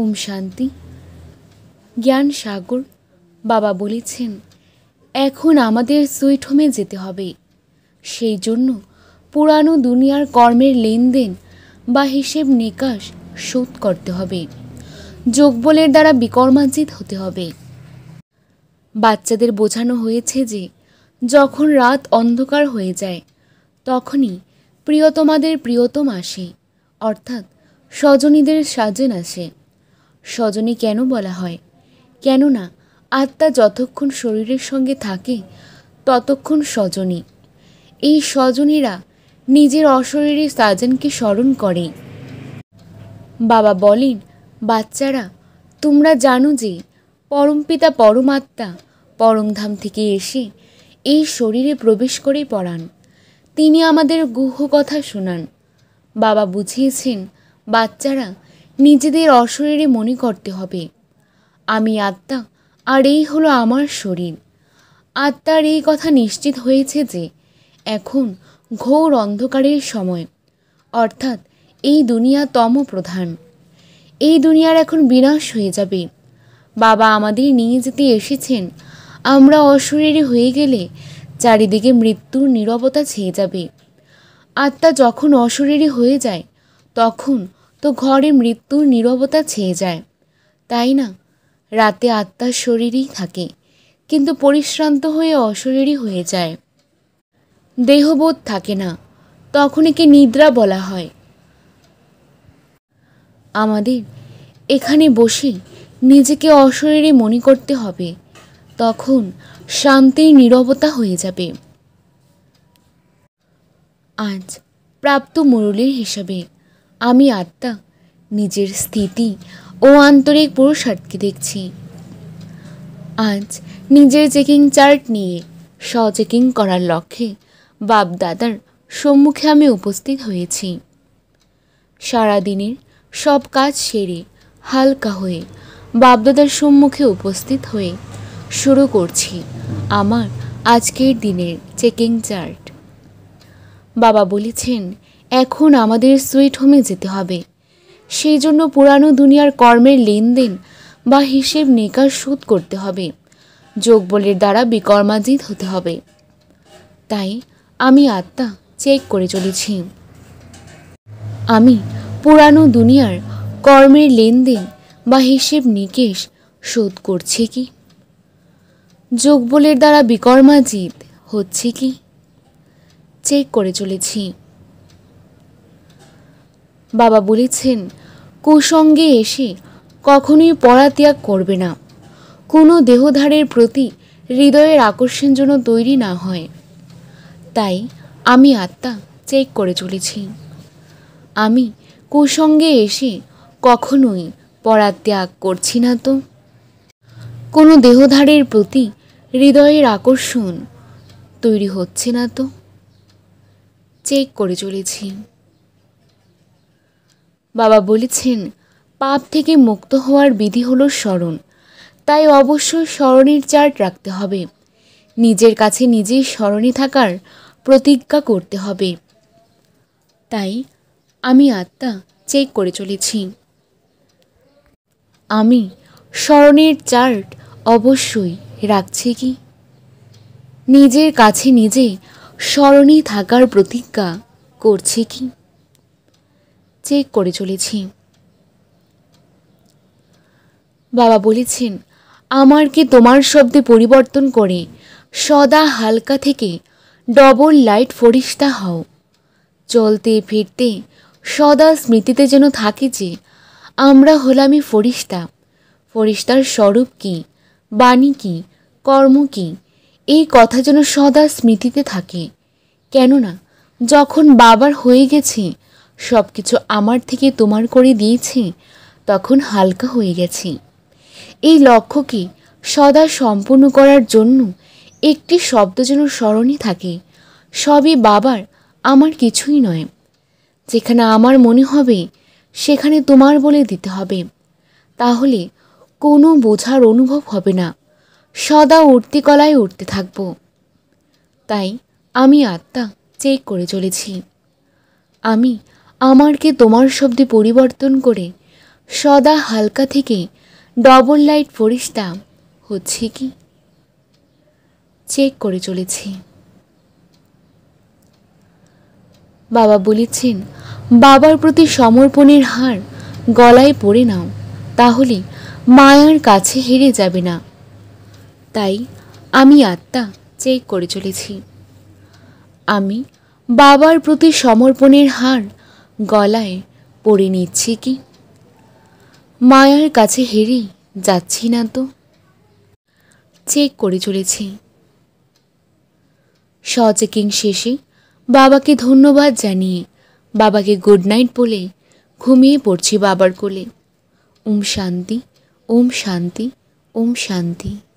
ওম শান্তি জ্ঞান সাগর বাবা বলেছেন এখন আমাদের সুইট হোমে যেতে হবে সেই জন্য পুরানো দুনিয়ার কর্মের লেনদেন বা হিসেব নিকাশ শোধ করতে হবে যোগবলের দ্বারা বিকর্মাজিত হতে হবে বাচ্চাদের বোঝানো হয়েছে যে যখন রাত অন্ধকার হয়ে যায় তখনই প্রিয়তমাদের প্রিয়তম আসে অর্থাৎ স্বজনীদের সাজেন আসে স্বজনী কেন বলা হয় কেননা আত্মা যতক্ষণ শরীরের সঙ্গে থাকে ততক্ষণ স্বজনী এই স্বজনীরা নিজের অশরীরী সার্জনকে স্মরণ করে বাবা বলেন বাচ্চারা তোমরা জানো যে পরমপিতা পরমাত্মা পরমধাম থেকে এসে এই শরীরে প্রবেশ করে পড়ান তিনি আমাদের গুহ কথা শোনান বাবা বুঝিয়েছেন বাচ্চারা নিজেদের অশরীরে মনে করতে হবে আমি আত্মা আর এই হলো আমার শরীর আত্মার এই কথা নিশ্চিত হয়েছে যে এখন ঘোর অন্ধকারের সময় অর্থাৎ এই দুনিয়া তম প্রধান এই দুনিয়ার এখন বিনাশ হয়ে যাবে বাবা আমাদের নিয়ে যেতে এসেছেন আমরা অশরীরে হয়ে গেলে চারিদিকে মৃত্যুর নিরবতা ছেয়ে যাবে আত্মা যখন অশরীরে হয়ে যায় তখন তো ঘরে মৃত্যুর নীরবতা ছেয়ে যায় তাই না রাতে আত্মার শরীরই থাকে কিন্তু পরিশ্রান্ত হয়ে অশরীরই হয়ে যায় দেহবোধ থাকে না তখন একে নিদ্রা বলা হয় আমাদের এখানে বসে নিজেকে অশরীরে মনে করতে হবে তখন শান্তির নীরবতা হয়ে যাবে আজ প্রাপ্ত মুরলীর হিসাবে আমি আত্মা নিজের স্থিতি ও আন্তরিক পুরুষার্থকে দেখছি আজ নিজের চেকিং চার্ট নিয়ে সচেকিং করার লক্ষ্যে বাপদাদার সম্মুখে আমি উপস্থিত হয়েছি সারাদিনের সব কাজ সেরে হালকা হয়ে বাপদাদার সম্মুখে উপস্থিত হয়ে শুরু করছি আমার আজকের দিনের চেকিং চার্ট বাবা বলেছেন এখন আমাদের সুইট হোমে যেতে হবে সেই জন্য পুরানো দুনিয়ার কর্মের লেনদেন বা হিসেব নিকাশ শোধ করতে হবে যোগবলের দ্বারা বিকর্মাজিত হতে হবে তাই আমি আত্মা চেক করে চলেছি আমি পুরানো দুনিয়ার কর্মের লেনদেন বা হিসেব নিকেশ শোধ করছে কি যোগবলের দ্বারা বিকর্মাজিত হচ্ছে কি চেক করে চলেছি বাবা বলেছেন কুসঙ্গে এসে কখনোই পরাত্যাগ করবে না কোনো দেহধারের প্রতি হৃদয়ের আকর্ষণ যেন তৈরি না হয় তাই আমি আত্মা চেক করে চলেছি আমি কুসঙ্গে এসে কখনোই পরাত্যাগ করছি না তো কোনো দেহধারের প্রতি হৃদয়ের আকর্ষণ তৈরি হচ্ছে না তো চেক করে চলেছি বাবা বলেছেন পাপ থেকে মুক্ত হওয়ার বিধি হলো স্মরণ তাই অবশ্যই স্মরণের চার্ট রাখতে হবে নিজের কাছে নিজেই স্মরণে থাকার প্রতিজ্ঞা করতে হবে তাই আমি আত্মা চেক করে চলেছি আমি স্মরণের চার্ট অবশ্যই রাখছি কি নিজের কাছে নিজে স্মরণে থাকার প্রতিজ্ঞা করছে কি চেক করে চলেছি বাবা বলেছেন আমার কি তোমার শব্দে পরিবর্তন করে সদা হালকা থেকে ডবল লাইট ফরিস্তা হও চলতে ফিরতে সদা স্মৃতিতে যেন থাকে যে আমরা হলামই ফরিস্তা ফরিস্তার স্বরূপ কি বাণী কি কর্ম কি এই কথা যেন সদা স্মৃতিতে থাকে কেননা যখন বাবার হয়ে গেছে সব কিছু আমার থেকে তোমার করে দিয়েছি তখন হালকা হয়ে গেছি এই লক্ষ্যকে সদা সম্পূর্ণ করার জন্য একটি শব্দ যেন স্মরণে থাকে সবই বাবার আমার কিছুই নয় যেখানে আমার মনে হবে সেখানে তোমার বলে দিতে হবে তাহলে কোনো বোঝার অনুভব হবে না সদা উঠতি কলায় উঠতে থাকব তাই আমি আত্মা চেক করে চলেছি আমি আমারকে তোমার শব্দে পরিবর্তন করে সদা হালকা থেকে ডবল লাইট ফরিস্তা হচ্ছে কি চেক করে চলেছি বাবা বলেছেন বাবার প্রতি সমর্পণের হার গলায় পড়ে নাও তাহলে মায়ার কাছে হেরে যাবে না তাই আমি আত্মা চেক করে চলেছি আমি বাবার প্রতি সমর্পণের হার গলায় পড়ে নিচ্ছি কি মায়ার কাছে হেরে যাচ্ছি না তো চেক করে চলেছি সচেকিং শেষে বাবাকে ধন্যবাদ জানিয়ে বাবাকে গুড নাইট বলে ঘুমিয়ে পড়ছি বাবার কোলে ওম শান্তি ওম শান্তি ওম শান্তি